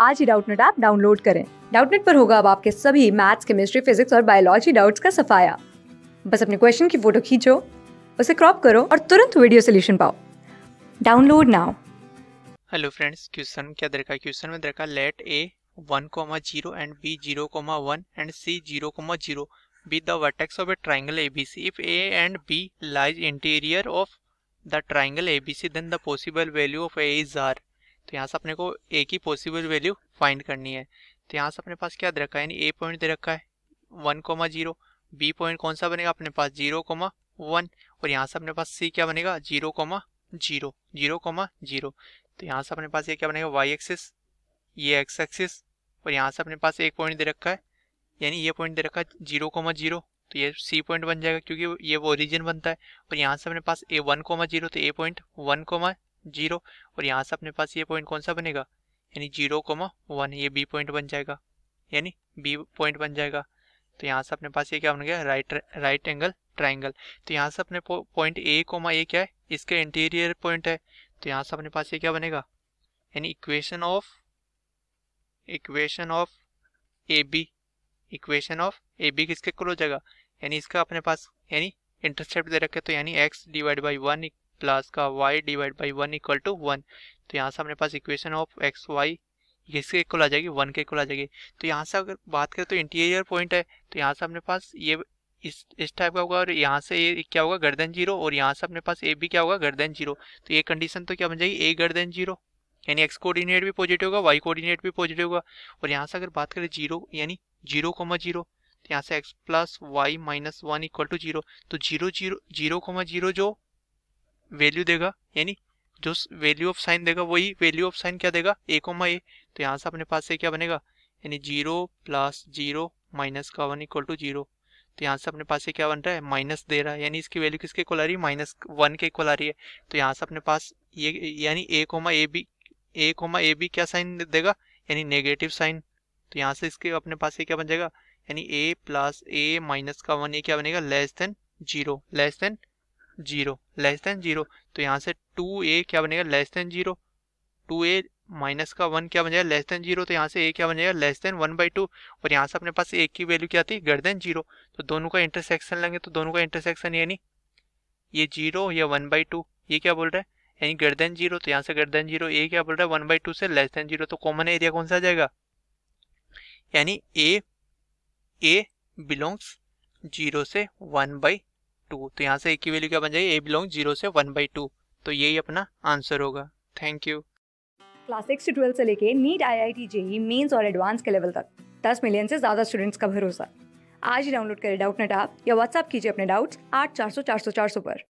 आज ही Doubtnut app download करें डाउटनेट पर होगा अब आपके सभी मैथ्स केमिस्ट्री फिजिक्स और बायोलॉजी डाउट्स का सफाया बस अपने क्वेश्चन की फोटो खींचो उसे क्रॉप करो और तुरंत वीडियो सोल्यूशन पाओ download now hello friends question क्या दरका क्वेश्चन में दरका let A one comma zero and B zero comma one and C zero comma zero be the vertex of a triangle A B C if A and B lies interior of the triangle A B C then the possible value of a is are तो यहाँ से अपने को ए की possible value find करनी है तो यहाँ से अपने पास क्या दे रखा है यानी ए पॉइंट दे रखा है one comma zero B point कौन सा बनेगा अपने पास जीरो कोमा वन और यहाँ से अपने पास सी क्या बनेगा zero comma zero zero comma zero तो यहाँ से अपने पास ये क्या बनेगा वाई एक्सिस ये एक्स एक्सिस और यहाँ से अपने पास एक पॉइंट दे रखा है यानी ये पॉइंट दे रखा है जीरो कोमा जीरो तो ये सी पॉइंट बन जाएगा क्योंकि ये वो ओरिजिन बनता है और यहाँ से अपने पास ए वन कोमा जीरो तो A point one comma zero और यहाँ से अपने पास ये पॉइंट कौन सा बनेगा यानी जीरो कोमा वन ये बी पॉइंट बन जाएगा यानी बी पॉइंट बन जाएगा तो यहाँ से अपने पास ये क्या बन गया राइट राइट एंगल ट्राइंगल तो यहाँ से अपने पॉइंट ए कोमा ए क्या है इसके इंटीरियर पॉइंट है तो यहाँ से अपने पास ये क्या बनेगा यानी equation of equation of A B equation of A B किसके क्लोज हो जाएगा यानी इसका अपने पास यानी इंटरसेप्ट दे रखे तो यानी x divide by one plus का y divide by one equal to one तो यहाँ से हमारे पास इक्वेशन ऑफ एक्स वाई इसके इक्वल आ जाएगी वन के इक्वल आ जाएगी तो यहाँ से अगर बात करें तो इंटीरियर पॉइंट है तो यहाँ से अपने पास ये इस इस टाइप का होगा और यहाँ से ये क्या होगा गर्दन जीरो और यहाँ से अपने पास ए भी क्या होगा गर्दन जीरो तो ये कंडीशन तो क्या बन जाएगी ए गर्दन जीरो यानी एक्स कोऑर्डिनेट भी पॉजिटिव होगा वाई कोऑर्डिनेट भी पॉजिटिव होगा और यहाँ से अगर बात करें जीरो यानी जीरो कोमा जीरो तो यहाँ से x plus y minus one equal to zero तो zero zero zero comma zero जो वैल्यू देगा यानी जो वैल्यू ऑफ साइन देगा वही वैल्यू ऑफ साइन क्या देगा ए कोमा ए तो यहाँ से अपने पास से क्या बनेगा यानी जीरो प्लस जीरो माइनस का वन इक्वल टू जीरो तो यहाँ से अपने पास से क्या बन रहा है माइनस दे रहा है यानी इसकी वैल्यू किसके इक्वल आ रही है माइनस वन के इक्वल आ रही है तो यहाँ से अपने पास ये यानी a comma a B a comma a B क्या साइन देगा यानी नेगेटिव साइन तो यहाँ से इसके अपने पास से क्या बन जाएगा यानी ए प्लस ए माइनस का वन ये क्या बनेगा less than zero less than zero less than zero तो यहाँ से टू ए क्या बनेगा less than zero two a minus का वन क्या बन जाएगा लेस देन जीरो तो यहाँ से ए क्या बन जाएगा less than one by two और यहाँ से अपने पास ए की वैल्यू क्या आती है ग्रेटर देन जीरो तो दोनों का इंटरसेक्शन लेंगे तो दोनों का इंटरसेक्शन यानी ये जीरो या वन बाई टू ये क्या बोल रहा है यानी ग्रेटर देन जीरो तो यहाँ से ग्रेटर देन जीरो ए क्या बोल रहा है वन बाई टू से लेस देन जीरो तो कॉमन एरिया कौन सा आ जाएगा यानी ए ए बिलोंग्स जीरो से वन बाई टू तो यहाँ से ए की वैल्यू क्या बन जाएगी ए बिलोंग जीरो से वन बाई टू तो यही अपना आंसर होगा थैंक यू क्लास सिक्स से ट्वेल्थ से लेके NEET I I T JEE mains और एडवांस के लेवल तक दस मिलियन से ज़्यादा स्टूडेंट्स का भरोसा आज ही डाउनलोड करें डाउट नेट आप या व्हाट्सअप कीजिए अपने डाउट्स आठ चार सौ चार सौ चार सौ पर